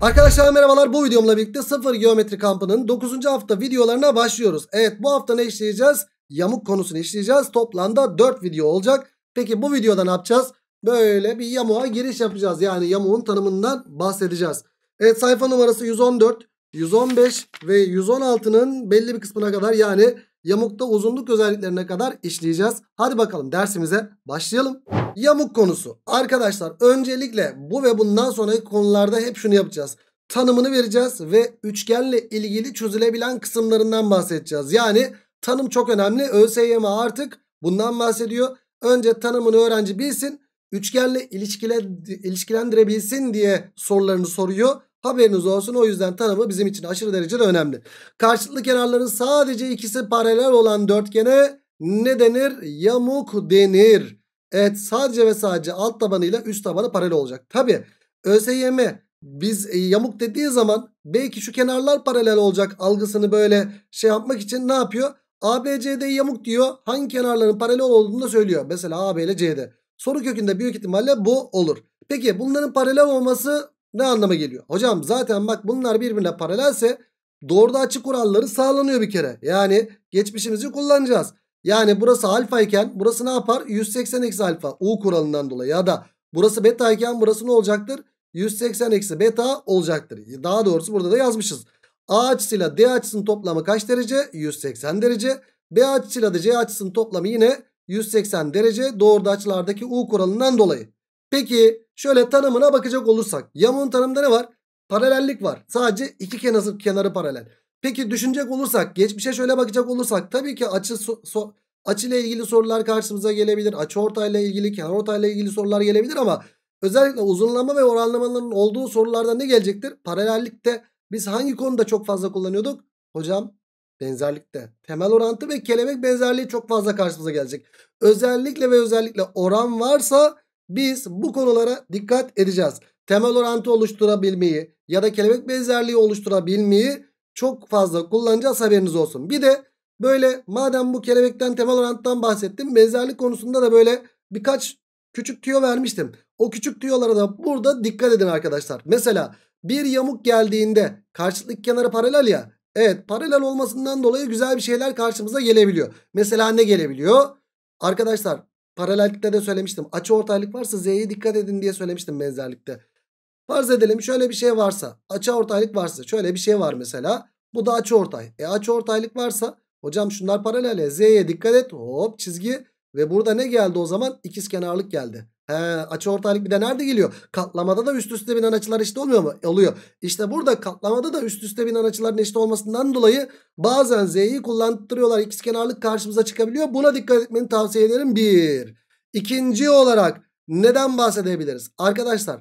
Arkadaşlar merhabalar bu videomla birlikte sıfır geometri kampının 9. hafta videolarına başlıyoruz. Evet bu hafta ne işleyeceğiz? Yamuk konusunu işleyeceğiz. Toplamda 4 video olacak. Peki bu videoda ne yapacağız? Böyle bir yamuğa giriş yapacağız. Yani yamuğun tanımından bahsedeceğiz. Evet sayfa numarası 114, 115 ve 116'nın belli bir kısmına kadar yani yamukta uzunluk özelliklerine kadar işleyeceğiz. Hadi bakalım dersimize başlayalım. Yamuk konusu. Arkadaşlar öncelikle bu ve bundan sonraki konularda hep şunu yapacağız. Tanımını vereceğiz ve üçgenle ilgili çözülebilen kısımlarından bahsedeceğiz. Yani tanım çok önemli. ÖSYM artık bundan bahsediyor. Önce tanımını öğrenci bilsin. Üçgenle ilişkile, ilişkilendirebilsin diye sorularını soruyor. Haberiniz olsun o yüzden tanımı bizim için aşırı derecede önemli. Karşılıklı kenarların sadece ikisi paralel olan dörtgene ne denir? Yamuk denir. Evet sadece ve sadece alt tabanıyla üst tabanı paralel olacak. Tabi ÖSYM biz e, yamuk dediği zaman belki şu kenarlar paralel olacak algısını böyle şey yapmak için ne yapıyor? ABCD yamuk diyor. Hangi kenarların paralel olduğunu da söylüyor. Mesela AB ile CD. Soru kökünde büyük ihtimalle bu olur. Peki bunların paralel olması ne anlama geliyor? Hocam zaten bak bunlar birbirine paralelse doğruda açı kuralları sağlanıyor bir kere. Yani geçmişimizi kullanacağız. Yani burası alfa iken burası ne yapar? 180 eksi alfa U kuralından dolayı ya da burası beta iken burası ne olacaktır? 180 eksi beta olacaktır. Daha doğrusu burada da yazmışız. A açısıyla D açısının toplamı kaç derece? 180 derece. B açısıyla da C açısının toplamı yine 180 derece doğruda açılardaki U kuralından dolayı. Peki şöyle tanımına bakacak olursak. Yamuğun tanımında ne var? Paralellik var. Sadece iki kenarı, kenarı paralel. Peki düşünecek olursak geçmişe şöyle bakacak olursak tabii ki açı so, so, açıyla ilgili sorular karşımıza gelebilir. Açı ortayla ilgili, kenar ortayla ilgili sorular gelebilir ama özellikle uzunlama ve oranlamaların olduğu sorularda ne gelecektir? Paralellikte biz hangi konuda çok fazla kullanıyorduk? Hocam benzerlikte. Temel orantı ve kelebek benzerliği çok fazla karşımıza gelecek. Özellikle ve özellikle oran varsa biz bu konulara dikkat edeceğiz. Temel orantı oluşturabilmeyi ya da kelebek benzerliği oluşturabilmeyi çok fazla kullanacağız haberiniz olsun. Bir de böyle madem bu kelebekten temel oranttan bahsettim. Benzerlik konusunda da böyle birkaç küçük tüyo vermiştim. O küçük tüyolara da burada dikkat edin arkadaşlar. Mesela bir yamuk geldiğinde karşılıklı kenarı paralel ya. Evet paralel olmasından dolayı güzel bir şeyler karşımıza gelebiliyor. Mesela ne gelebiliyor? Arkadaşlar Paralellikte de söylemiştim. Açı ortaylık varsa Z'ye dikkat edin diye söylemiştim benzerlikte. Farz edelim şöyle bir şey varsa. Açı ortaylık varsa. Şöyle bir şey var mesela. Bu da açı ortay. E açı ortaylık varsa. Hocam şunlar paralel. Z'ye dikkat et. Hop çizgi. Ve burada ne geldi o zaman? İkiz kenarlık geldi. He, açı ortaylık bir de nerede geliyor? Katlamada da üst üste binen açılar eşit olmuyor mu? Oluyor. İşte burada katlamada da üst üste binen açıların eşit olmasından dolayı bazen z'yi kullandırıyorlar. İkiz kenarlık karşımıza çıkabiliyor. Buna dikkat etmeni tavsiye ederim. Bir. İkinci olarak neden bahsedebiliriz? Arkadaşlar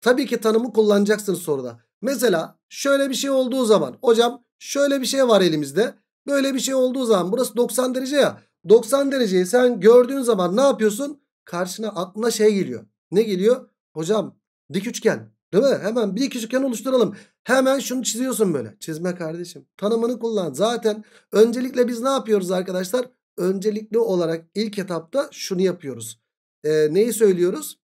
tabii ki tanımı kullanacaksınız soruda. Mesela şöyle bir şey olduğu zaman hocam şöyle bir şey var elimizde. Böyle bir şey olduğu zaman burası 90 derece ya. 90 dereceyi sen gördüğün zaman ne yapıyorsun? karşına aklına şey geliyor. Ne geliyor? Hocam dik üçgen değil mi? Hemen bir dik üçgen oluşturalım. Hemen şunu çiziyorsun böyle. Çizme kardeşim. Tanımını kullan. Zaten öncelikle biz ne yapıyoruz arkadaşlar? Öncelikli olarak ilk etapta şunu yapıyoruz. Ee, neyi söylüyoruz?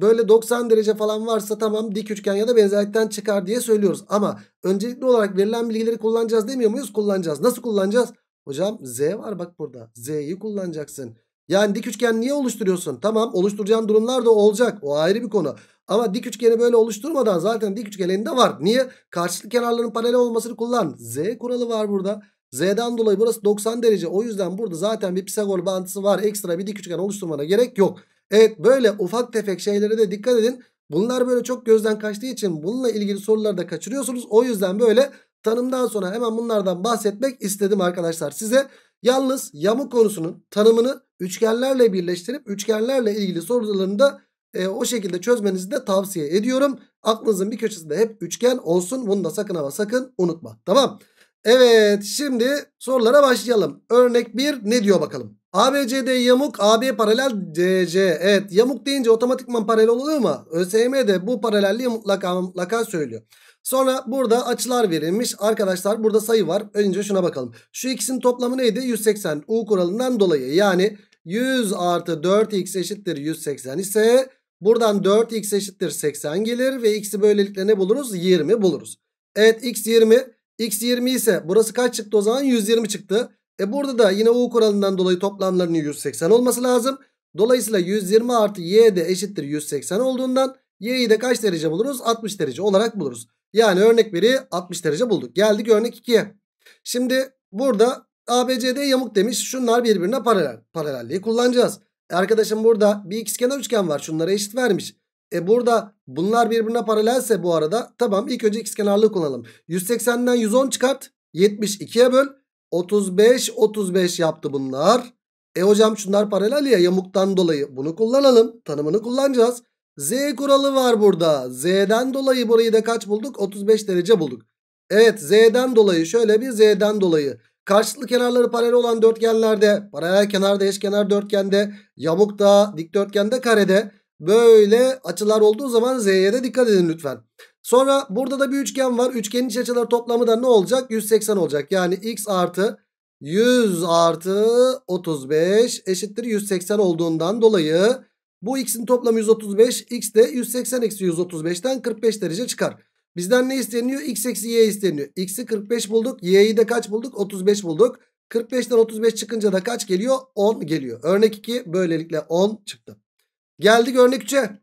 Böyle 90 derece falan varsa tamam dik üçgen ya da benzerlikten çıkar diye söylüyoruz. Ama öncelikli olarak verilen bilgileri kullanacağız demiyor muyuz? Kullanacağız. Nasıl kullanacağız? Hocam Z var bak burada. Z'yi kullanacaksın. Yani dik üçgen niye oluşturuyorsun? Tamam oluşturacağın durumlar da olacak. O ayrı bir konu. Ama dik üçgeni böyle oluşturmadan zaten dik üçgen elinde var. Niye? Karşılıklı kenarların paralel olmasını kullan. Z kuralı var burada. Z'den dolayı burası 90 derece. O yüzden burada zaten bir Pisagor bağıntısı var. Ekstra bir dik üçgen oluşturmana gerek yok. Evet böyle ufak tefek şeylere de dikkat edin. Bunlar böyle çok gözden kaçtığı için bununla ilgili soruları da kaçırıyorsunuz. O yüzden böyle tanımdan sonra hemen bunlardan bahsetmek istedim arkadaşlar size. Yalnız yamu konusunun tanımını üçgenlerle birleştirip üçgenlerle ilgili sorularında e, o şekilde çözmenizi de tavsiye ediyorum. Aklınızın bir köşesinde hep üçgen olsun. Bunu da sakın ama sakın unutma. Tamam. Evet şimdi sorulara başlayalım. Örnek 1 ne diyor bakalım. ABCD yamuk AB paralel DC. Evet yamuk deyince otomatikman paralel oluyor mu? ÖSYM bu paralelliği mutlaka mutlaka söylüyor. Sonra burada açılar verilmiş. Arkadaşlar burada sayı var. Önce şuna bakalım. Şu ikisinin toplamı neydi? 180. U kuralından dolayı yani 100 artı 4x eşittir 180 ise buradan 4x eşittir 80 gelir ve x'i böylelikle ne buluruz? 20 buluruz. Evet x 20. x 20 ise burası kaç çıktı o zaman? 120 çıktı. E burada da yine U kuralından dolayı toplamlarının 180 olması lazım. Dolayısıyla 120 artı y de eşittir 180 olduğundan y'yi de kaç derece buluruz? 60 derece olarak buluruz. Yani örnek biri 60 derece bulduk. Geldik örnek 2'ye. Şimdi burada ABCD yamuk demiş. Şunlar birbirine paralel. Paralelliği kullanacağız. E arkadaşım burada bir ikizkenar üçgen var. Şunlara eşit vermiş. E burada bunlar birbirine paralelse bu arada tamam ilk önce ikizkenarlığı kullanalım. 180'den 110 çıkart. 72'ye böl. 35 35 yaptı bunlar. E hocam şunlar paralel ya yamuktan dolayı bunu kullanalım. Tanımını kullanacağız. Z kuralı var burada. Z'den dolayı burayı da kaç bulduk? 35 derece bulduk. Evet Z'den dolayı şöyle bir Z'den dolayı. Karşılıklı kenarları paralel olan dörtgenlerde, paralel kenarda, eşkenar dörtgende, yamukta, dikdörtgende, karede böyle açılar olduğu zaman Z'ye de dikkat edin lütfen. Sonra burada da bir üçgen var. Üçgenin iç açıları toplamı da ne olacak? 180 olacak. Yani x artı 100 artı 35 eşittir 180 olduğundan dolayı bu x'in toplamı 135. X de 180 eksi 135'ten 45 derece çıkar. Bizden ne isteniyor? X eksi y isteniyor. X'i 45 bulduk. Y'yi de kaç bulduk? 35 bulduk. 45'ten 35 çıkınca da kaç geliyor? 10 geliyor. Örnek 2 böylelikle 10 çıktı. Geldik örnek 3'e.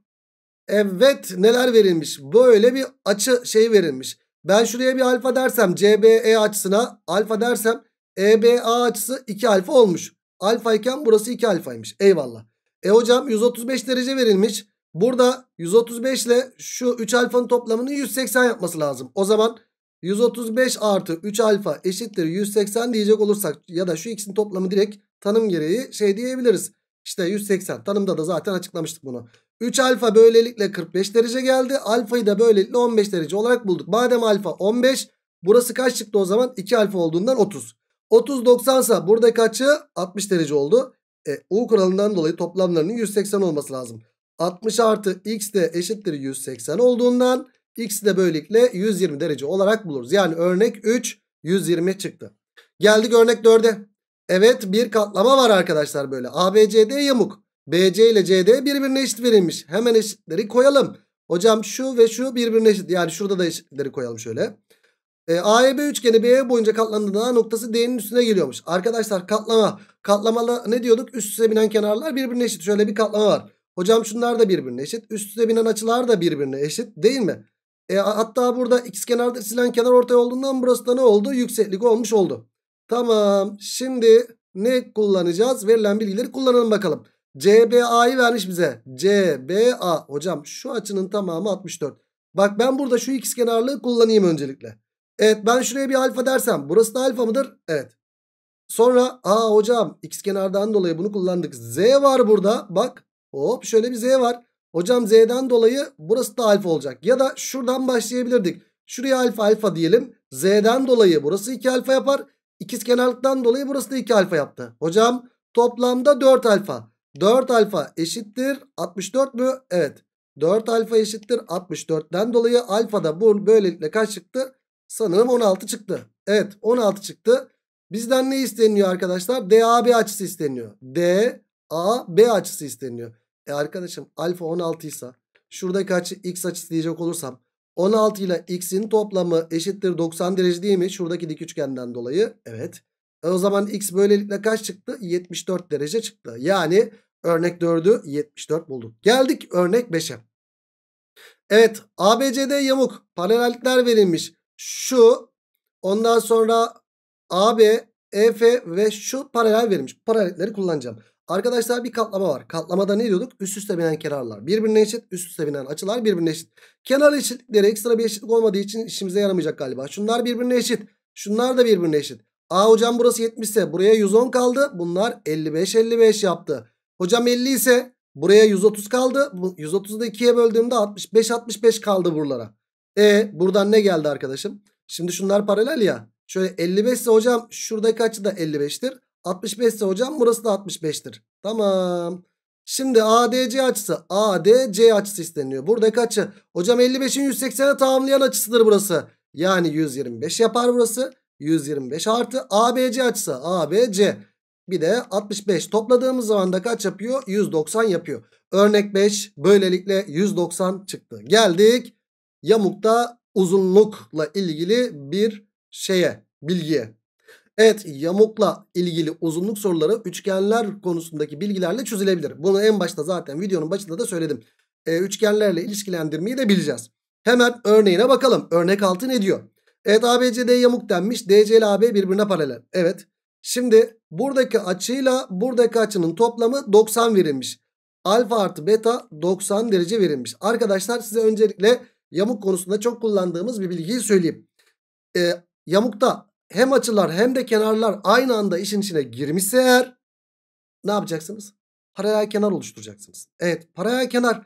Evet neler verilmiş? Böyle bir açı şey verilmiş. Ben şuraya bir alfa dersem CBE açısına alfa dersem EBA açısı 2 alfa olmuş. Alfa iken burası 2 alfaymış. Eyvallah. E hocam 135 derece verilmiş. Burada 135 ile şu 3 alfanın toplamını 180 yapması lazım. O zaman 135 artı 3 alfa eşittir 180 diyecek olursak ya da şu ikisinin toplamı direkt tanım gereği şey diyebiliriz. İşte 180 tanımda da zaten açıklamıştık bunu. 3 alfa böylelikle 45 derece geldi. Alfayı da böylelikle 15 derece olarak bulduk. Madem alfa 15 burası kaç çıktı o zaman? 2 alfa olduğundan 30. 30 90 ise burada kaçı? 60 derece oldu. E, U kuralından dolayı toplamlarının 180 olması lazım. 60 artı x de eşittir 180 olduğundan x de böylelikle 120 derece olarak buluruz. Yani örnek 3 120 çıktı. Geldik örnek 4'e. Evet bir katlama var arkadaşlar böyle. ABCD yamuk. BC ile CD birbirine eşit verilmiş. Hemen eşitleri koyalım. Hocam şu ve şu birbirine eşit. Yani şurada da eşitleri koyalım şöyle. E, AEB üçgeni BE boyunca katlandığında A noktası D'nin üstüne geliyormuş. Arkadaşlar katlama. Katlamalı ne diyorduk? Üst üste binen kenarlar birbirine eşit. Şöyle bir katlama var. Hocam şunlar da birbirine eşit. Üst üste binen açılar da birbirine eşit değil mi? E, hatta burada x kenarda silen kenar ortaya olduğundan burası da ne oldu? Yükseklik olmuş oldu. Tamam. Şimdi ne kullanacağız? Verilen bilgileri kullanalım bakalım. CBA'yı vermiş bize. CBA. Hocam şu açının tamamı 64. Bak ben burada şu x kenarlığı kullanayım öncelikle. Evet ben şuraya bir alfa dersem burası da alfa mıdır? Evet. Sonra aa hocam x kenardan dolayı bunu kullandık. Z var burada bak hop şöyle bir Z var. Hocam Z'den dolayı burası da alfa olacak. Ya da şuradan başlayabilirdik. Şuraya alfa alfa diyelim. Z'den dolayı burası 2 alfa yapar. İkiz kenarlıktan dolayı burası da 2 alfa yaptı. Hocam toplamda 4 alfa. 4 alfa eşittir 64 mü? Evet. 4 alfa eşittir 64'ten dolayı alfa da bu böylelikle kaç çıktı? Sanırım 16 çıktı. Evet 16 çıktı. Bizden ne isteniyor arkadaşlar? DAB açısı isteniyor. DAB açısı isteniyor. E arkadaşım alfa 16 ise şurada kaç x açısı diyecek olursam 16 ile x'in toplamı eşittir 90 derece değil mi? Şuradaki dik üçgenden dolayı. Evet. E o zaman x böylelikle kaç çıktı? 74 derece çıktı. Yani örnek 4'ü 74 bulduk. Geldik örnek 5'e. Evet ABCD yamuk paralellikler verilmiş şu ondan sonra AB, EF ve şu paralel verilmiş. Paralelleri kullanacağım. Arkadaşlar bir katlama var. Katlamada ne diyorduk? Üst üste binen kenarlar birbirine eşit. Üst üste binen açılar birbirine eşit. Kenar eşitlikleri ekstra bir eşitlik olmadığı için işimize yaramayacak galiba. Şunlar birbirine eşit. Şunlar da birbirine eşit. A hocam burası 70 ise buraya 110 kaldı. Bunlar 55 55 yaptı. Hocam 50 ise buraya 130 kaldı. Bu 130'u da 2'ye böldüğümde 65 65 kaldı buralara. E buradan ne geldi arkadaşım? Şimdi şunlar paralel ya. Şöyle 55 ise hocam şuradaki açı da 55'tir. 65 ise hocam burası da 65'tir. Tamam. Şimdi ADC açısı ADC açısı isteniyor. Buradaki açı hocam 55'in 180'e tamamlayan açısıdır burası. Yani 125 yapar burası. 125 artı ABC açısı ABC. Bir de 65 topladığımız zaman da kaç yapıyor? 190 yapıyor. Örnek 5 böylelikle 190 çıktı. Geldik Yamukta uzunlukla ilgili bir şeye, bilgiye. Evet yamukla ilgili uzunluk soruları üçgenler konusundaki bilgilerle çözülebilir. Bunu en başta zaten videonun başında da söyledim. E, üçgenlerle ilişkilendirmeyi de bileceğiz. Hemen örneğine bakalım. Örnek 6 ne diyor? Evet ABCD yamuk denmiş. DC ile AB birbirine paralel. Evet. Şimdi buradaki açıyla buradaki açının toplamı 90 verilmiş. Alfa artı beta 90 derece verilmiş. Arkadaşlar size öncelikle Yamuk konusunda çok kullandığımız bir bilgiyi söyleyeyim. E, yamukta hem açılar hem de kenarlar aynı anda işin içine girmişse eğer ne yapacaksınız? Paralel kenar oluşturacaksınız. Evet paralel kenar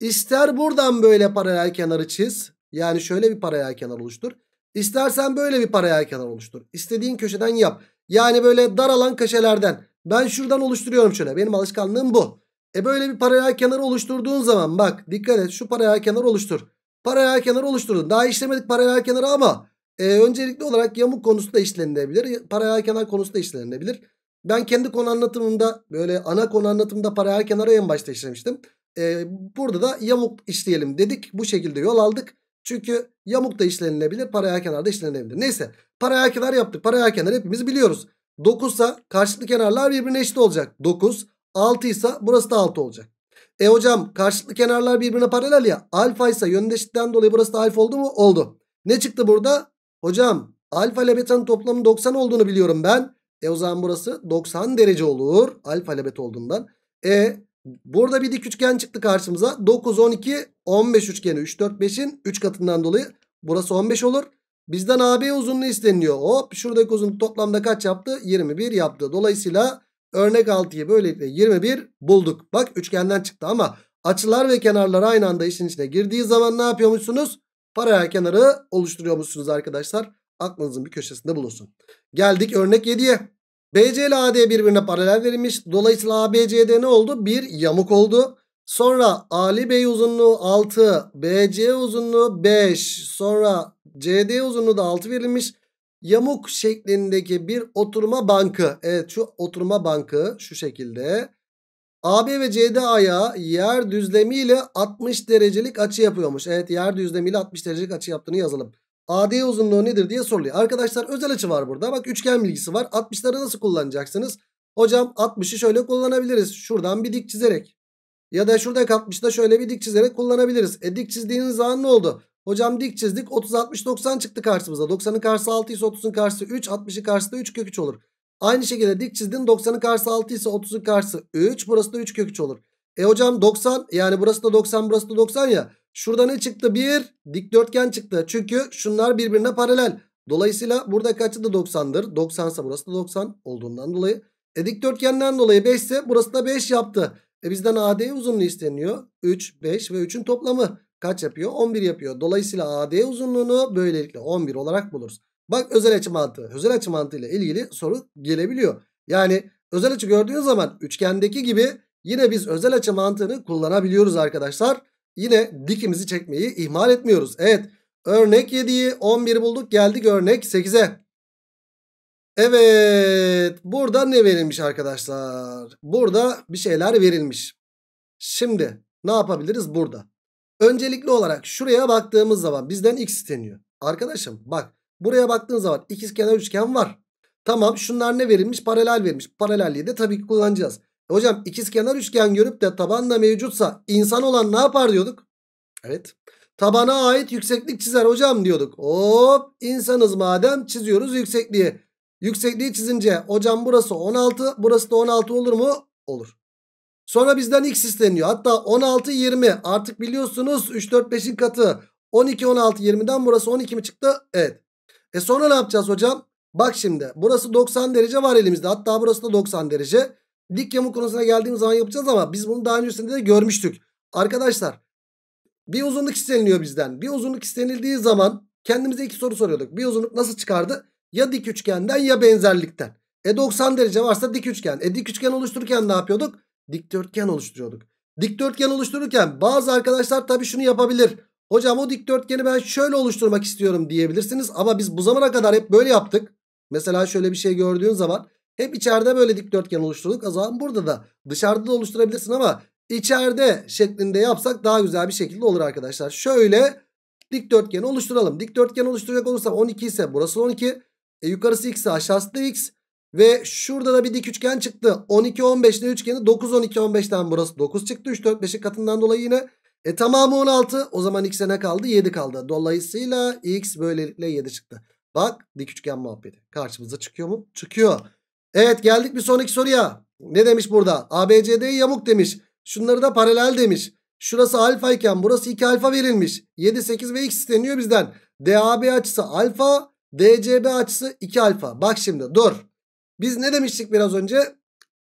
ister buradan böyle paralel kenarı çiz. Yani şöyle bir paralel kenar oluştur. İstersen böyle bir paralel kenar oluştur. İstediğin köşeden yap. Yani böyle dar alan köşelerden. Ben şuradan oluşturuyorum şöyle. Benim alışkanlığım bu. E böyle bir paralel kenarı oluşturduğun zaman bak dikkat et şu paralel kenar oluştur. Paralel kenarı oluşturdum. Daha işlemedik paralel kenarı ama e, öncelikli olarak yamuk konusu da işlenilebilir. Paralel kenar konusu da işlenilebilir. Ben kendi konu anlatımımda böyle ana konu anlatımda paralel kenarı en başta işlemiştim. E, burada da yamuk işleyelim dedik. Bu şekilde yol aldık. Çünkü yamuk da işlenilebilir. Paralel kenar da işlenilebilir. Neyse paralel kenar yaptık. Paralel kenar hepimiz biliyoruz. 9 ise karşılıklı kenarlar birbirine eşit olacak. 9. 6 ise burası da 6 olacak. E hocam karşılıklı kenarlar birbirine paralel ya. Alfa ise yöndeşlikten dolayı burası da alfa oldu mu? Oldu. Ne çıktı burada? Hocam alfa ile beta'nın toplamı 90 olduğunu biliyorum ben. E o zaman burası 90 derece olur. Alfa ile beta olduğundan. E burada bir dik üçgen çıktı karşımıza. 9, 12, 15 üçgeni 3, 4, 5'in 3 katından dolayı. Burası 15 olur. Bizden AB uzunluğu isteniyor. Hop şuradaki uzunluk toplamda kaç yaptı? 21 yaptı. Dolayısıyla Örnek 6'yı böylelikle 21 bulduk. Bak üçgenden çıktı ama açılar ve kenarlar aynı anda işin içine girdiği zaman ne yapıyormuşsunuz? Paralel kenarı oluşturuyormuşsunuz arkadaşlar. Aklınızın bir köşesinde bulunsun. Geldik örnek 7'ye. BC ile AD birbirine paralel verilmiş. Dolayısıyla ABCD ne oldu? Bir yamuk oldu. Sonra Ali Bey uzunluğu 6, BC uzunluğu 5, sonra CD uzunluğu da 6 verilmiş yamuk şeklindeki bir oturma bankı. Evet şu oturma bankı şu şekilde. AB ve CD ayağı yer düzlemiyle 60 derecelik açı yapıyormuş. Evet yer düzlemiyle 60 derecelik açı yaptığını yazalım. AD uzunluğu nedir diye soruluyor. Arkadaşlar özel açı var burada. Bak üçgen bilgisi var. 60'ları nasıl kullanacaksınız? Hocam 60'ı şöyle kullanabiliriz. Şuradan bir dik çizerek. Ya da şuradaki 60'da şöyle bir dik çizerek kullanabiliriz. E dik çizdiğiniz zaman ne oldu? Hocam dik çizdik. 30, 60, 90 çıktı karşımıza. 90'ın karşısı 6 ise 30'un karşısı 3. 60'ın karşısı da 3 kök 3 olur. Aynı şekilde dik çizdin. 90'ın karşısı 6 ise 30'un karşısı 3. Burası da 3 kök 3 olur. E hocam 90 yani burası da 90 burası da 90 ya. Şurada ne çıktı? Bir dikdörtgen çıktı. Çünkü şunlar birbirine paralel. Dolayısıyla burada kaçı da 90'dır. 90 ise burası da 90 olduğundan dolayı. E dikdörtgenden dolayı 5 ise burası da 5 yaptı. E bizden AD uzunluğu isteniyor. 3, 5 ve 3'ün toplamı kaç yapıyor? 11 yapıyor. Dolayısıyla AD uzunluğunu böylelikle 11 olarak buluruz. Bak özel açı mantığı. Özel açı mantığı ile ilgili soru gelebiliyor. Yani özel açı gördüğün zaman üçgendeki gibi yine biz özel açı mantığını kullanabiliyoruz arkadaşlar. Yine dikimizi çekmeyi ihmal etmiyoruz. Evet örnek 7'yi 11 bulduk geldik örnek 8'e. Evet burada ne verilmiş arkadaşlar? Burada bir şeyler verilmiş. Şimdi ne yapabiliriz burada? Öncelikli olarak şuraya baktığımız zaman bizden x isteniyor. Arkadaşım bak buraya baktığın zaman ikizkenar üçgen var. Tamam şunlar ne verilmiş? Paralel verilmiş. Paralelliği de tabii ki kullanacağız. E hocam ikizkenar üçgen görüp de tabanda mevcutsa insan olan ne yapar diyorduk? Evet. Tabana ait yükseklik çizer hocam diyorduk. Hop insanız madem çiziyoruz yüksekliği. Yüksekliği çizince hocam burası 16 burası da 16 olur mu? Olur. Sonra bizden x isteniyor. Hatta 16 20 artık biliyorsunuz 3 4 5'in katı 12 16 20'den burası 12 mi çıktı? Evet. E sonra ne yapacağız hocam? Bak şimdi burası 90 derece var elimizde. Hatta burası da 90 derece. Dik yamuk konusuna geldiğimiz zaman yapacağız ama biz bunu daha öncesinde de görmüştük. Arkadaşlar bir uzunluk isteniliyor bizden. Bir uzunluk istenildiği zaman kendimize iki soru soruyorduk. Bir uzunluk nasıl çıkardı? Ya dik üçgenden ya benzerlikten. E 90 derece varsa dik üçgen. E dik üçgen oluştururken ne yapıyorduk? dikdörtgen oluşturuyorduk. Dikdörtgen oluştururken bazı arkadaşlar tabii şunu yapabilir. Hocam o dikdörtgeni ben şöyle oluşturmak istiyorum diyebilirsiniz. Ama biz bu zamana kadar hep böyle yaptık. Mesela şöyle bir şey gördüğün zaman hep içeride böyle dikdörtgen oluşturduk. O zaman burada da dışarıda da oluşturabilirsin ama içeride şeklinde yapsak daha güzel bir şekilde olur arkadaşlar. Şöyle dikdörtgeni oluşturalım. Dikdörtgen oluşturacak olursam 12 ise burası 12. E, yukarısı x aşağısı da x. Ve şurada da bir dik üçgen çıktı. 12 15'li üçgeni 9 12 15'ten burası 9 çıktı. 3 4 5'in katından dolayı yine. E tamamı 16. O zaman x'e ne kaldı? 7 kaldı. Dolayısıyla x böylelikle 7 çıktı. Bak dik üçgen muhabbeti. Karşımıza çıkıyor mu? Çıkıyor. Evet geldik bir sonraki soruya. Ne demiş burada? ABCD yamuk demiş. Şunları da paralel demiş. Şurası alfa iken burası 2 alfa verilmiş. 7, 8 ve x isteniyor bizden. DAB açısı alfa, DCB açısı 2 alfa. Bak şimdi dur. Biz ne demiştik biraz önce?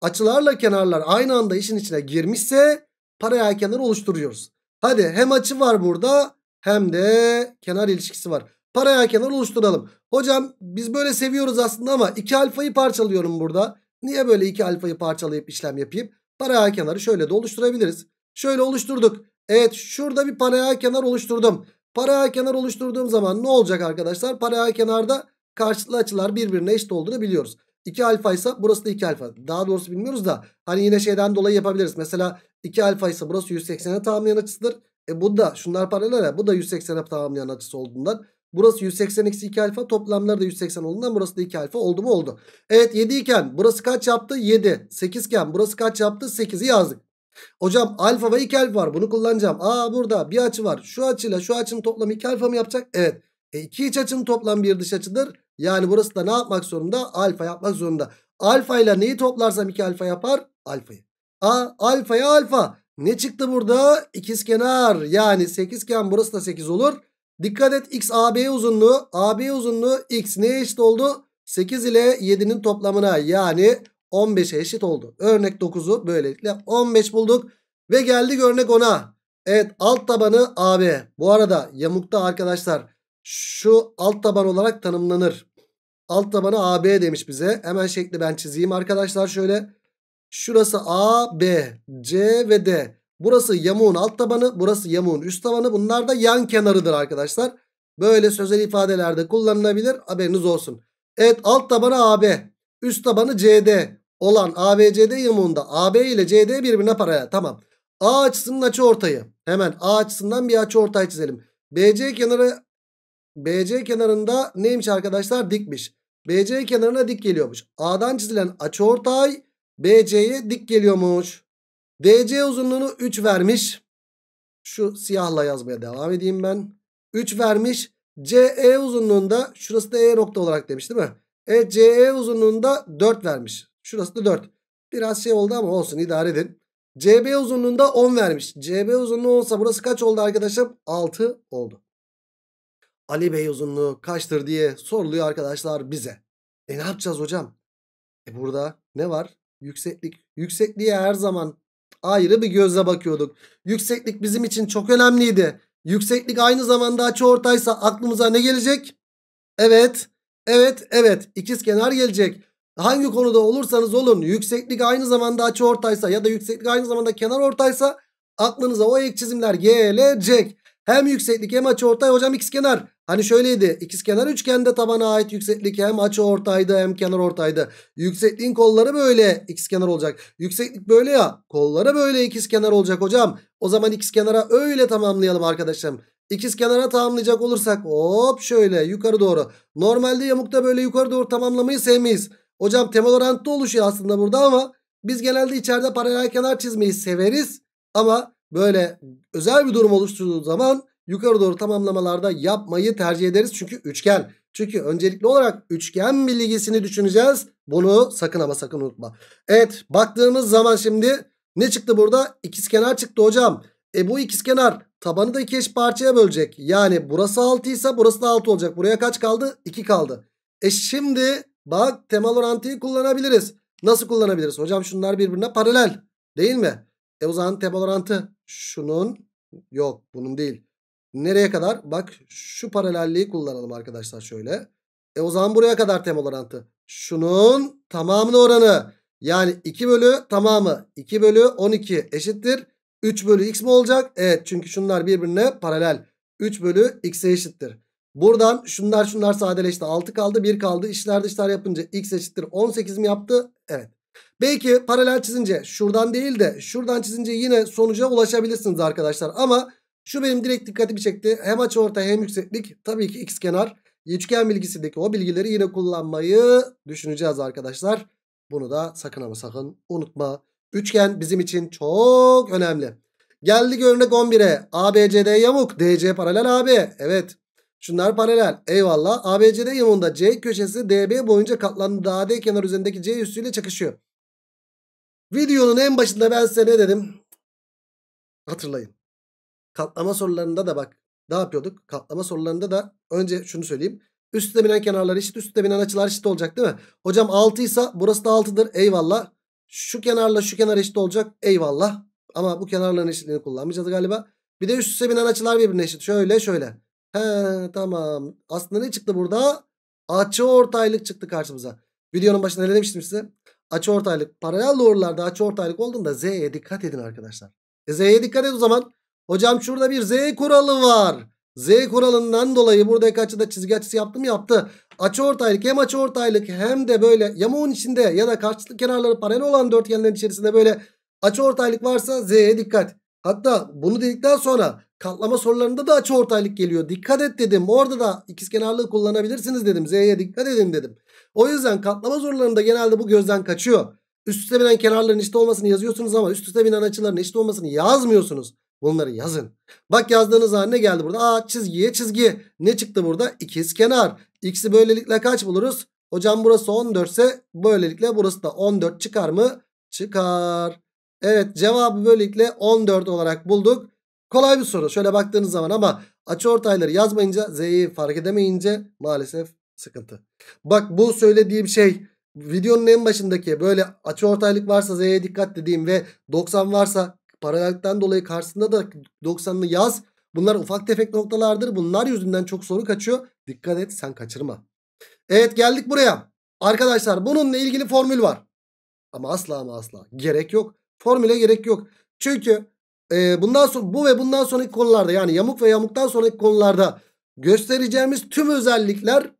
Açılarla kenarlar aynı anda işin içine girmişse paralel kenar oluşturuyoruz. Hadi hem açı var burada hem de kenar ilişkisi var. Paralel kenar oluşturalım. Hocam biz böyle seviyoruz aslında ama 2 alfayı parçalıyorum burada. Niye böyle 2 alfayı parçalayıp işlem yapayım? Paralel kenarı şöyle de oluşturabiliriz. Şöyle oluşturduk. Evet şurada bir paralel kenar oluşturdum. Paralel kenar oluşturduğum zaman ne olacak arkadaşlar? Paralel kenarda karşılıklı açılar birbirine eşit olduğunu biliyoruz. 2 alfa ise burası da 2 alfa. Daha doğrusu bilmiyoruz da hani yine şeyden dolayı yapabiliriz. Mesela 2 alfa ise burası 180'e tamamlayan açısıdır. E bu da şunlar paralel ya bu da 180'e tamamlayan açısı olduğundan. Burası 180 eksi 2 alfa toplamları da 180 olduğundan burası da 2 alfa oldu mu oldu. Evet 7 iken burası kaç yaptı? 7. 8 iken burası kaç yaptı? 8'i yazdık. Hocam alfa ve 2 alfa var bunu kullanacağım. Aa burada bir açı var. Şu açıyla şu açının toplamı 2 alfa mı yapacak? Evet. E, iki iç açının toplam bir dış açıdır. Yani burası da ne yapmak zorunda? Alfa yapmak zorunda. Alfa ile neyi toplarsam 2 alfa yapar? Alfayı. A alfaya alfa. Ne çıktı burada? İkizkenar. Yani 8 iken burası da 8 olur. Dikkat et x AB uzunluğu. AB uzunluğu x neye eşit oldu? 8 ile 7'nin toplamına yani 15'e eşit oldu. Örnek 9'u böylelikle 15 bulduk. Ve geldi örnek 10'a. Evet alt tabanı AB. Bu arada yamukta arkadaşlar şu alt taban olarak tanımlanır. Alt tabanı AB demiş bize. Hemen şekli ben çizeyim arkadaşlar şöyle. Şurası A, B, C ve D. Burası yamuğun alt tabanı, burası yamuğun üst tabanı. Bunlar da yan kenarıdır arkadaşlar. Böyle sözel ifadelerde kullanılabilir. Haberiniz olsun. Evet alt tabanı AB, üst tabanı CD olan ABCD yamuğunda AB ile CD birbirine paralel. Tamam. A açısının açı ortayı. Hemen A açısından bir açı ortay çizelim. BC kenarı BC kenarında neymiş arkadaşlar? Dikmiş. BC kenarına dik geliyormuş. A'dan çizilen açıortay BC'ye dik geliyormuş. DC uzunluğunu 3 vermiş. Şu siyahla yazmaya devam edeyim ben. 3 vermiş. CE uzunluğunda şurası da E nokta olarak demiş değil mi? E CE uzunluğunda 4 vermiş. Şurası da 4. Biraz şey oldu ama olsun idare edin. CB uzunluğunda 10 vermiş. CB uzunluğu olsa burası kaç oldu arkadaşım? 6 oldu. Ali Bey uzunluğu kaçtır diye soruluyor arkadaşlar bize. E ne yapacağız hocam? E burada ne var? Yükseklik. Yüksekliğe her zaman ayrı bir gözle bakıyorduk. Yükseklik bizim için çok önemliydi. Yükseklik aynı zamanda ortaysa aklımıza ne gelecek? Evet, evet, evet. İkiz kenar gelecek. Hangi konuda olursanız olun yükseklik aynı zamanda ortaysa ya da yükseklik aynı zamanda kenar ortaysa aklınıza o ek çizimler gelecek. Hem yükseklik hem açı ortay hocam x kenar. Hani şöyleydi ikiz kenar üçgende tabana ait yükseklik hem açı ortaydı hem kenar ortaydı. Yüksekliğin kolları böyle ikiz kenar olacak. Yükseklik böyle ya kolları böyle ikiz kenar olacak hocam. O zaman ikiz kenara öyle tamamlayalım arkadaşlarım. İkiz kenara tamamlayacak olursak hop şöyle yukarı doğru. Normalde yamukta böyle yukarı doğru tamamlamayı sevmeyiz. Hocam temel orantıda oluşuyor aslında burada ama biz genelde içeride paralel kenar çizmeyi severiz. Ama böyle özel bir durum oluşturduğu zaman yukarı doğru tamamlamalarda yapmayı tercih ederiz. Çünkü üçgen. Çünkü öncelikli olarak üçgen bilgisini düşüneceğiz. Bunu sakın ama sakın unutma. Evet baktığımız zaman şimdi ne çıktı burada? İkizkenar çıktı hocam. E bu ikizkenar tabanı da iki eş parçaya bölecek. Yani burası 6 ise burası da 6 olacak. Buraya kaç kaldı? 2 kaldı. E şimdi bak temel orantıyı kullanabiliriz. Nasıl kullanabiliriz? Hocam şunlar birbirine paralel değil mi? E o zaman temel orantı şunun yok bunun değil. Nereye kadar? Bak şu paralelliği kullanalım arkadaşlar şöyle. E o zaman buraya kadar tem orantı. Şunun tamamının oranı. Yani 2 bölü tamamı 2 bölü 12 eşittir. 3 bölü x mi olacak? Evet çünkü şunlar birbirine paralel. 3 bölü x'e eşittir. Buradan şunlar şunlar sadeleşti. 6 kaldı 1 kaldı. İşler dışlar yapınca x eşittir 18 mi yaptı? Evet. Belki paralel çizince şuradan değil de şuradan çizince yine sonuca ulaşabilirsiniz arkadaşlar. Ama şu benim direkt dikkatimi çekti. Hem açı orta hem yükseklik tabii ki x kenar. Üçgen bilgisindeki o bilgileri yine kullanmayı düşüneceğiz arkadaşlar. Bunu da sakın ama sakın unutma. Üçgen bizim için çok önemli. Geldik örnek 11'e. ABCD yamuk. DC paralel AB. Evet. Şunlar paralel. Eyvallah. ABCD yamuğunda C köşesi DB boyunca katlandığı AD kenar üzerindeki C üssüyle çakışıyor. Videonun en başında ben size ne dedim? Hatırlayın. Katlama sorularında da bak ne yapıyorduk? Katlama sorularında da önce şunu söyleyeyim. Üstte binen kenarlar eşit, üstte binen açılar eşit olacak değil mi? Hocam 6 ise burası da 6'dır. Eyvallah. Şu kenarla şu kenar eşit olacak. Eyvallah. Ama bu kenarların eşitliğini kullanmayacağız galiba. Bir de üst üste binen açılar birbirine eşit. Şöyle şöyle. He tamam. Aslında ne çıktı burada? Açı ortaylık çıktı karşımıza. Videonun başında ne demiştim size? açıortaylık paralel doğrularda açıortaylık olduğunda Z'ye dikkat edin arkadaşlar. E Z'ye dikkat edin o zaman. Hocam şurada bir Z kuralı var. Z kuralından dolayı buradaki açıda çizgi açısı yaptım yaptı. Açıortaylık hem açıortaylık hem de böyle yamuğun içinde ya da karşılıklı kenarları paralel olan dörtgenlerin içerisinde böyle açıortaylık varsa Z'ye dikkat. Hatta bunu dedikten sonra katlama sorularında da açıortaylık geliyor. Dikkat et dedim. Orada da ikizkenarlığı kullanabilirsiniz dedim. Z'ye dikkat edin dedim. O yüzden katlama sorularında genelde bu gözden kaçıyor. Üst üste binen kenarların eşit olmasını yazıyorsunuz ama üst üste binen açıların eşit olmasını yazmıyorsunuz. Bunları yazın. Bak yazdığınız zaman ne geldi burada? Aa çizgiye çizgi. Ne çıktı burada? İkiz kenar. X'i böylelikle kaç buluruz? Hocam burası 14 ise böylelikle burası da 14 çıkar mı? Çıkar. Evet cevabı böylelikle 14 olarak bulduk. Kolay bir soru şöyle baktığınız zaman ama açı ortayları yazmayınca Z'yi fark edemeyince maalesef sıkıntı. Bak bu söylediğim şey videonun en başındaki böyle açı ortaylık varsa Z'ye dikkat dediğim ve 90 varsa paralellikten dolayı karşısında da 90'ını yaz. Bunlar ufak tefek noktalardır. Bunlar yüzünden çok soru kaçıyor. Dikkat et sen kaçırma. Evet geldik buraya. Arkadaşlar bununla ilgili formül var. Ama asla ama asla. Gerek yok. Formüle gerek yok. Çünkü e, bundan sonra bu ve bundan sonraki konularda yani yamuk ve yamuktan sonraki konularda göstereceğimiz tüm özellikler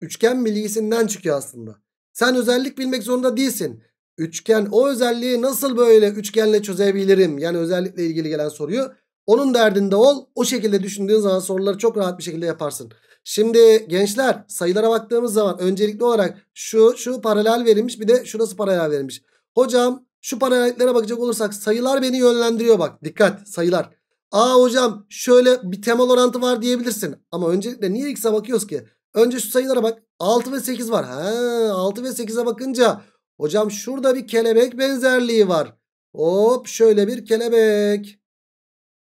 Üçgen bilgisinden çıkıyor aslında. Sen özellik bilmek zorunda değilsin. Üçgen o özelliği nasıl böyle üçgenle çözebilirim? Yani özellikle ilgili gelen soruyu. Onun derdinde ol. O şekilde düşündüğün zaman soruları çok rahat bir şekilde yaparsın. Şimdi gençler sayılara baktığımız zaman öncelikli olarak şu şu paralel verilmiş bir de şurası paralel verilmiş. Hocam şu paralellere bakacak olursak sayılar beni yönlendiriyor bak. Dikkat sayılar. Aa hocam şöyle bir temel orantı var diyebilirsin. Ama öncelikle niye x'e bakıyoruz ki? Önce şu sayılara bak. 6 ve 8 var. Ha, 6 ve 8'e bakınca hocam şurada bir kelebek benzerliği var. Hop şöyle bir kelebek.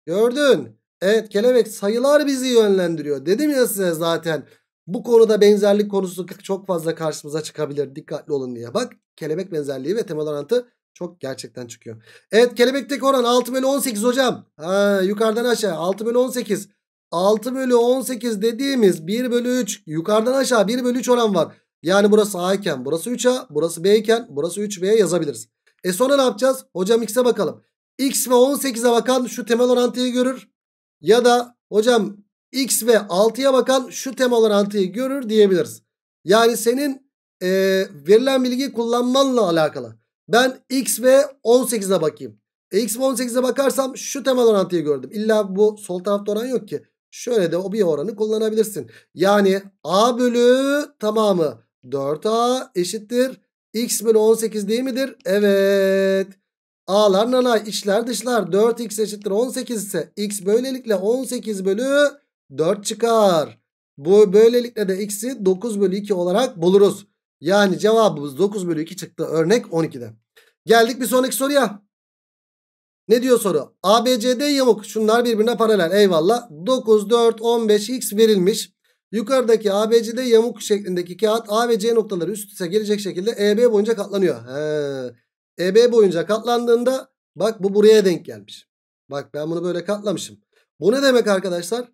Gördün. Evet kelebek sayılar bizi yönlendiriyor. Dedim ya size zaten. Bu konuda benzerlik konusu çok fazla karşımıza çıkabilir. Dikkatli olun diye. Bak kelebek benzerliği ve temel orantı çok gerçekten çıkıyor. Evet kelebekteki oran 6 bölü 18 hocam. Ha, yukarıdan aşağı 6 bölü 18. 6 bölü 18 dediğimiz 1 bölü 3 yukarıdan aşağı 1 bölü 3 oran var. Yani burası A iken burası 3A burası B iken burası 3B yazabiliriz. E sonra ne yapacağız? Hocam X'e bakalım. X ve 18'e bakan şu temel orantıyı görür. Ya da hocam X ve 6'ya bakan şu temel orantıyı görür diyebiliriz. Yani senin e, verilen bilgi kullanmanla alakalı. Ben X ve 18'e bakayım. E, X ve 18'e bakarsam şu temel orantıyı gördüm. İlla bu sol tarafta oran yok ki. Şöyle de o bir oranı kullanabilirsin. Yani A bölü tamamı 4A eşittir. X bölü 18 değil midir? Evet. A'lar nanay içler dışlar 4x eşittir 18 ise x böylelikle 18 bölü 4 çıkar. Bu böylelikle de x'i 9 bölü 2 olarak buluruz. Yani cevabımız 9 bölü 2 çıktı örnek 12'de. Geldik bir sonraki soruya. Ne diyor soru? ABCD yamuk. Şunlar birbirine paralel. Eyvallah. 9, 4, 15, x verilmiş. Yukarıdaki ABCD yamuk şeklindeki kağıt A ve C noktaları üst üste gelecek şekilde EB boyunca katlanıyor. He. EB boyunca katlandığında bak bu buraya denk gelmiş. Bak ben bunu böyle katlamışım. Bu ne demek arkadaşlar?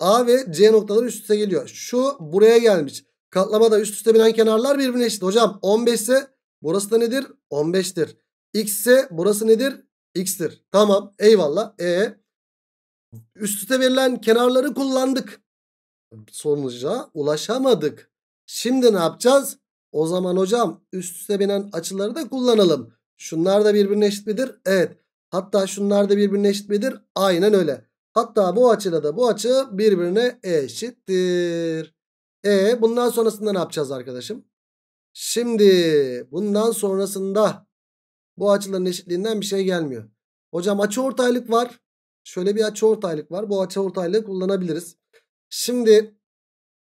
A ve C noktaları üst üste geliyor. Şu buraya gelmiş. Katlamada üst üste binen kenarlar birbirine eşit. Hocam 15 ise burası da nedir? 15'tir. X ise burası nedir? X'tir. Tamam eyvallah. E üst üste verilen kenarları kullandık. Sonuca ulaşamadık. Şimdi ne yapacağız? O zaman hocam üst üste binen açıları da kullanalım. Şunlar da birbirine eşit midir? Evet. Hatta şunlar da birbirine eşit midir? Aynen öyle. Hatta bu açıyla da bu açı birbirine eşittir. E bundan sonrasında ne yapacağız arkadaşım? Şimdi bundan sonrasında bu açıların eşitliğinden bir şey gelmiyor. Hocam açı ortaylık var. Şöyle bir açı ortaylık var. Bu açı ortaylığı kullanabiliriz. Şimdi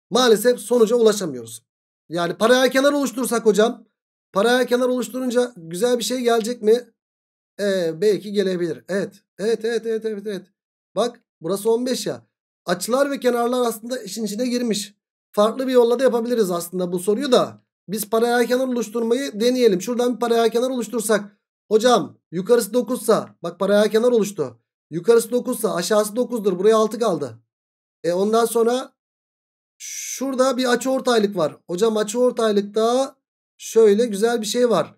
maalesef sonuca ulaşamıyoruz. Yani paraya kenar oluştursak hocam. paraya kenar oluşturunca güzel bir şey gelecek mi? Ee, belki gelebilir. Evet. Evet, evet, evet, evet, evet. Bak burası 15 ya. Açılar ve kenarlar aslında işin içine girmiş. Farklı bir yolla da yapabiliriz aslında bu soruyu da. Biz paralel kenar oluşturmayı deneyelim. Şuradan bir paralel kenar oluştursak. Hocam yukarısı 9 bak paralel kenar oluştu. Yukarısı 9 aşağısı 9'dur. Buraya 6 kaldı. E ondan sonra şurada bir açı ortaylık var. Hocam açı ortaylıkta şöyle güzel bir şey var.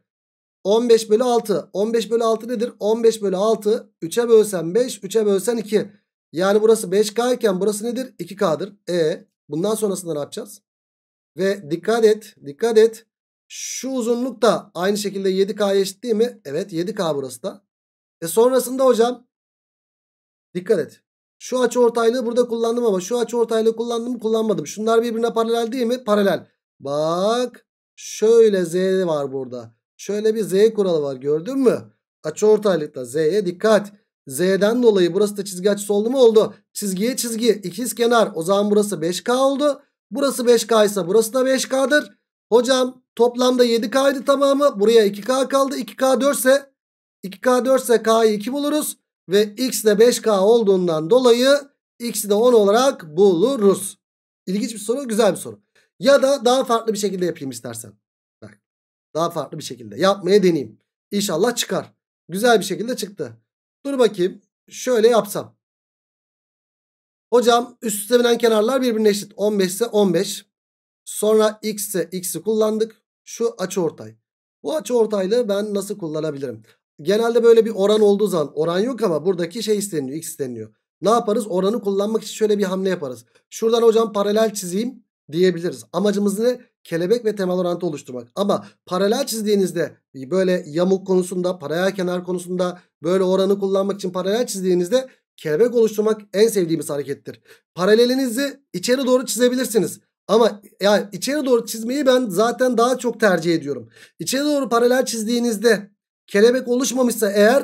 15 bölü 6. 15 bölü 6 nedir? 15 bölü 6. 3'e bölsen 5. 3'e bölsen 2. Yani burası 5K iken burası nedir? 2K'dır. E bundan sonrasında ne yapacağız? Ve dikkat et dikkat et şu uzunluk da aynı şekilde 7K'ya eşit değil mi? Evet 7K burası da. E sonrasında hocam dikkat et. Şu açı ortaylığı burada kullandım ama şu açı ortaylığı kullandım kullanmadım. Şunlar birbirine paralel değil mi? Paralel. Bak şöyle Z var burada. Şöyle bir Z kuralı var gördün mü? Açı ortaylıkta Z'ye dikkat. Z'den dolayı burası da çizgi açısı oldu mu? Oldu. Çizgiye çizgi ikiz kenar. O zaman burası 5K oldu. Burası 5K ise burası da 5K'dır. Hocam toplamda 7K'ydı tamamı. Buraya 2K kaldı. 2K 4 ise 2K 4 ise K'yı 2 buluruz. Ve X de 5K olduğundan dolayı X'i de 10 olarak buluruz. İlginç bir soru. Güzel bir soru. Ya da daha farklı bir şekilde yapayım istersen. Bak, daha farklı bir şekilde yapmaya deneyeyim. İnşallah çıkar. Güzel bir şekilde çıktı. Dur bakayım. Şöyle yapsam. Hocam üst üste binen kenarlar birbirine eşit. 15 ise 15. Sonra x ise x'i kullandık. Şu açı ortay. Bu açı ortaylığı ben nasıl kullanabilirim? Genelde böyle bir oran olduğu zaman oran yok ama buradaki şey isteniyor x isteniyor. Ne yaparız? Oranı kullanmak için şöyle bir hamle yaparız. Şuradan hocam paralel çizeyim diyebiliriz. Amacımız ne? Kelebek ve temel orantı oluşturmak. Ama paralel çizdiğinizde böyle yamuk konusunda, paralel kenar konusunda böyle oranı kullanmak için paralel çizdiğinizde kelebek oluşturmak en sevdiğimiz harekettir. Paralelinizi içeri doğru çizebilirsiniz. Ama yani içeri doğru çizmeyi ben zaten daha çok tercih ediyorum. İçeri doğru paralel çizdiğinizde kelebek oluşmamışsa eğer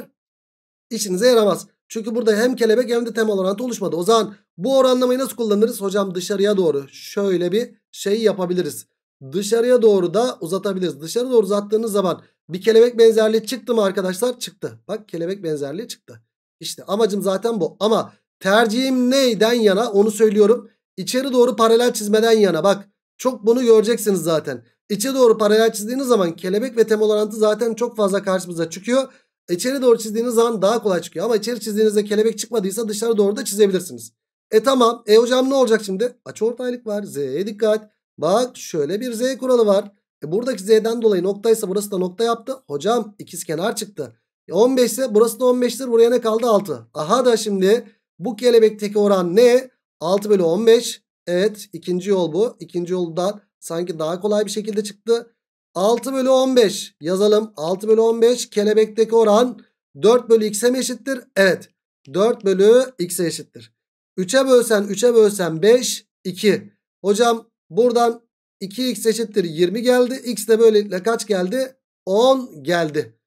işinize yaramaz. Çünkü burada hem kelebek hem de temel orantı oluşmadı. O zaman bu oranlamayı nasıl kullanırız? Hocam dışarıya doğru şöyle bir şey yapabiliriz. Dışarıya doğru da uzatabiliriz. Dışarı doğru uzattığınız zaman bir kelebek benzerliği çıktı mı arkadaşlar? Çıktı. Bak kelebek benzerliği çıktı. İşte amacım zaten bu. Ama tercihim neyden yana onu söylüyorum. İçeri doğru paralel çizmeden yana bak. Çok bunu göreceksiniz zaten. İçe doğru paralel çizdiğiniz zaman kelebek ve temel orantı zaten çok fazla karşımıza çıkıyor. İçeri doğru çizdiğiniz zaman daha kolay çıkıyor. Ama içeri çizdiğinizde kelebek çıkmadıysa dışarı doğru da çizebilirsiniz. E tamam. E hocam ne olacak şimdi? Açı ortaylık var. Z'ye dikkat. Bak şöyle bir Z kuralı var. E buradaki Z'den dolayı noktaysa burası da nokta yaptı. Hocam ikiz kenar çıktı. 15 ise burası da 15'tir. Buraya ne kaldı? 6. Aha da şimdi bu kelebekteki oran ne? 6 bölü 15. Evet ikinci yol bu. İkinci yoldan sanki daha kolay bir şekilde çıktı. 6 bölü 15 yazalım. 6 bölü 15 kelebekteki oran 4 bölü x'e mi eşittir? Evet 4 bölü x'e eşittir. 3'e bölsen 3'e bölsen 5 2. Hocam buradan 2x eşittir 20 geldi. X de böylelikle kaç geldi? 10 geldi.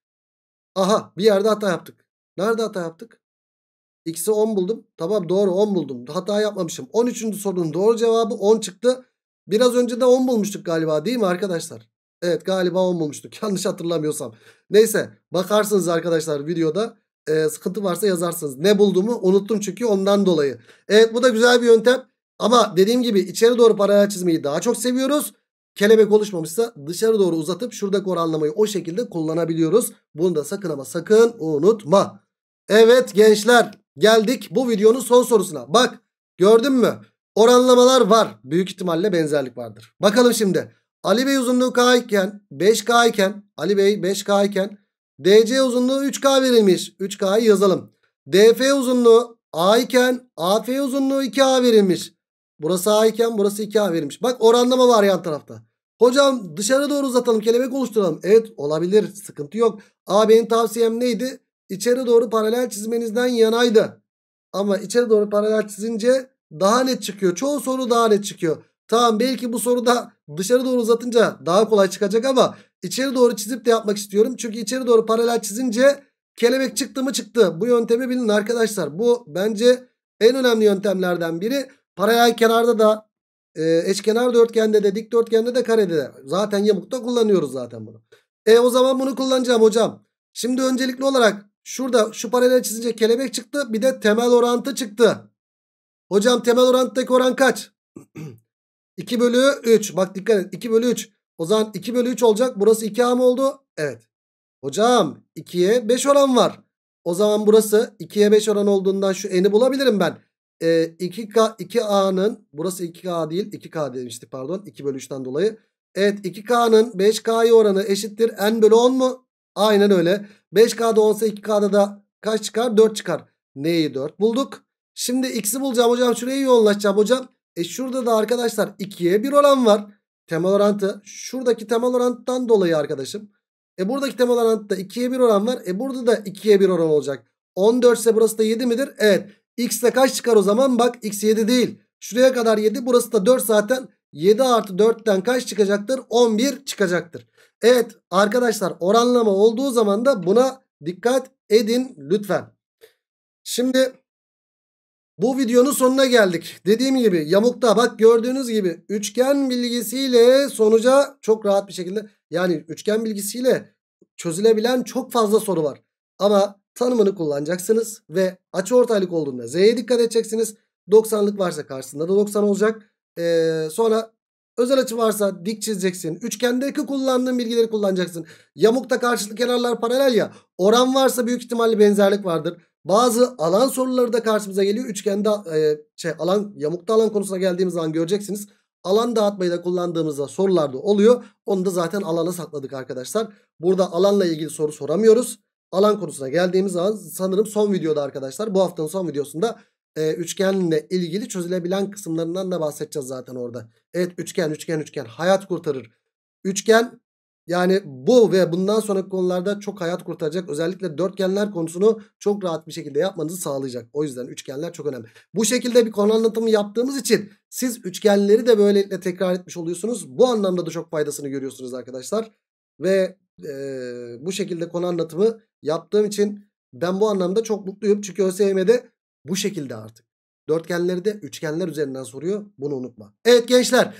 Aha bir yerde hata yaptık. Nerede hata yaptık? X'i 10 buldum. Tamam doğru 10 buldum. Hata yapmamışım. 13. sorunun doğru cevabı 10 çıktı. Biraz önce de 10 bulmuştuk galiba değil mi arkadaşlar? Evet galiba 10 bulmuştuk. Yanlış hatırlamıyorsam. Neyse bakarsınız arkadaşlar videoda. E, sıkıntı varsa yazarsınız. Ne bulduğumu unuttum çünkü ondan dolayı. Evet bu da güzel bir yöntem. Ama dediğim gibi içeri doğru paralel çizmeyi daha çok seviyoruz kelebek oluşmamışsa dışarı doğru uzatıp şuradaki oranlamayı o şekilde kullanabiliyoruz. Bunu da sakın ama sakın unutma. Evet gençler geldik bu videonun son sorusuna. Bak gördün mü? Oranlamalar var. Büyük ihtimalle benzerlik vardır. Bakalım şimdi. Ali Bey uzunluğu K iken 5K iken Ali Bey 5K iken DC uzunluğu 3K verilmiş. 3K'yı yazalım. DF uzunluğu A iken AF uzunluğu 2A verilmiş. Burası A iken burası 2A verilmiş. Bak oranlama var yan tarafta. Hocam dışarı doğru uzatalım kelebek oluşturalım. Evet olabilir sıkıntı yok. A benim tavsiyem neydi? İçeri doğru paralel çizmenizden yanaydı. Ama içeri doğru paralel çizince daha net çıkıyor. Çoğu soru daha net çıkıyor. Tamam belki bu soruda dışarı doğru uzatınca daha kolay çıkacak ama içeri doğru çizip de yapmak istiyorum. Çünkü içeri doğru paralel çizince kelebek çıktı mı çıktı. Bu yöntemi bilin arkadaşlar. Bu bence en önemli yöntemlerden biri. Paraya kenarda da e, eşkenar dörtgende de dikdörtgende de karede de. Zaten yamukta kullanıyoruz zaten bunu. E o zaman bunu kullanacağım hocam. Şimdi öncelikli olarak şurada şu paralel çizince kelebek çıktı. Bir de temel orantı çıktı. Hocam temel orantıdaki oran kaç? 2 bölü 3. Bak dikkat et 2 bölü 3. O zaman 2 bölü 3 olacak. Burası 2A mı oldu? Evet. Hocam 2'ye 5 oran var. O zaman burası 2'ye 5 oran olduğundan şu n'i bulabilirim ben. 2K, ee, 2A'nın burası 2K değil 2K demişti. pardon 2 bölü 3'ten dolayı. Evet 2K'nın 5K'ya oranı eşittir. N bölü 10 mu? Aynen öyle. 5K'da 10 ise 2K'da da kaç çıkar? 4 çıkar. Neyi 4 bulduk. Şimdi x'i bulacağım hocam. Şurayı yoğunlaşacağım hocam. E şurada da arkadaşlar 2'ye 1 oran var. Temel orantı. Şuradaki temel oranttan dolayı arkadaşım. E buradaki temel orantıda 2'ye 1 oran var. E burada da 2'ye 1 oran olacak. 14 ise burası da 7 midir? Evet. X de kaç çıkar o zaman? Bak x 7 değil. Şuraya kadar 7 burası da 4 zaten. 7 artı 4'ten kaç çıkacaktır? 11 çıkacaktır. Evet arkadaşlar oranlama olduğu zaman da buna dikkat edin lütfen. Şimdi bu videonun sonuna geldik. Dediğim gibi yamukta bak gördüğünüz gibi üçgen bilgisiyle sonuca çok rahat bir şekilde yani üçgen bilgisiyle çözülebilen çok fazla soru var. Ama tanımını kullanacaksınız. Ve açı ortaylık olduğunda Z'ye dikkat edeceksiniz. 90'lık varsa karşısında da 90 olacak. Ee, sonra özel açı varsa dik çizeceksin. Üçgendeki kullandığın bilgileri kullanacaksın. Yamukta karşılıklı kenarlar paralel ya. Oran varsa büyük ihtimalle benzerlik vardır. Bazı alan soruları da karşımıza geliyor. Üçgende e, şey alan yamukta alan konusuna geldiğimiz zaman göreceksiniz. Alan dağıtmayı da kullandığımızda sorularda oluyor. Onu da zaten alana sakladık arkadaşlar. Burada alanla ilgili soru soramıyoruz alan konusuna geldiğimiz zaman sanırım son videoda arkadaşlar bu haftanın son videosunda e, üçgenle ilgili çözülebilen kısımlarından da bahsedeceğiz zaten orada. Evet üçgen üçgen üçgen hayat kurtarır. Üçgen yani bu ve bundan sonraki konularda çok hayat kurtaracak. Özellikle dörtgenler konusunu çok rahat bir şekilde yapmanızı sağlayacak. O yüzden üçgenler çok önemli. Bu şekilde bir konu anlatımı yaptığımız için siz üçgenleri de böylelikle tekrar etmiş oluyorsunuz. Bu anlamda da çok faydasını görüyorsunuz arkadaşlar. Ve e, bu şekilde konu anlatımı yaptığım için ben bu anlamda çok mutluyum. Çünkü ÖSYM'de bu şekilde artık. Dörtgenleri de üçgenler üzerinden soruyor. Bunu unutma. Evet gençler.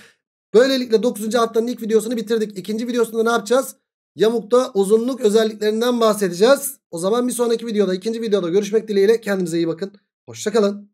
Böylelikle 9. haftanın ilk videosunu bitirdik. İkinci videosunda ne yapacağız? Yamukta uzunluk özelliklerinden bahsedeceğiz. O zaman bir sonraki videoda, ikinci videoda görüşmek dileğiyle. Kendinize iyi bakın. Hoşçakalın.